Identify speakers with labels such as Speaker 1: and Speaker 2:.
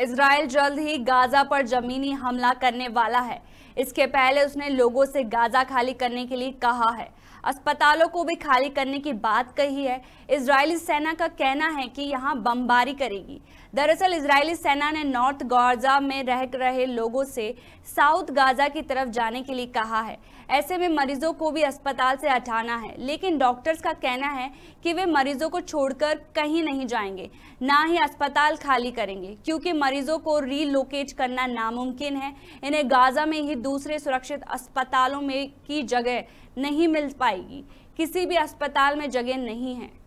Speaker 1: Israel जल्द ही Gaza पर जमीनी हमला करने वाला है इसके पहले उसने लोगों से गाजा खाली करने के लिए कहा है अस्पतालों को भी खाली करने की बात कही है इजरायली सेना का कहना है कि यहाँ बमबारी करेगी दरअसल इजरायली सेना ने नॉर्थ गाजा में रह रहे लोगों से साउथ गाजा की तरफ जाने के लिए कहा है ऐसे में मरीजों को भी अस्पताल से हटाना है लेकिन डॉक्टर्स का कहना है कि वे मरीजों को छोड़कर कहीं नहीं जाएंगे ना ही अस्पताल खाली करेंगे क्योंकि मरीजों को रीलोकेट करना नामुमकिन है इन्हें गाज़ा में ही दूसरे सुरक्षित अस्पतालों में की जगह नहीं मिल पाएगी किसी भी अस्पताल में जगह नहीं है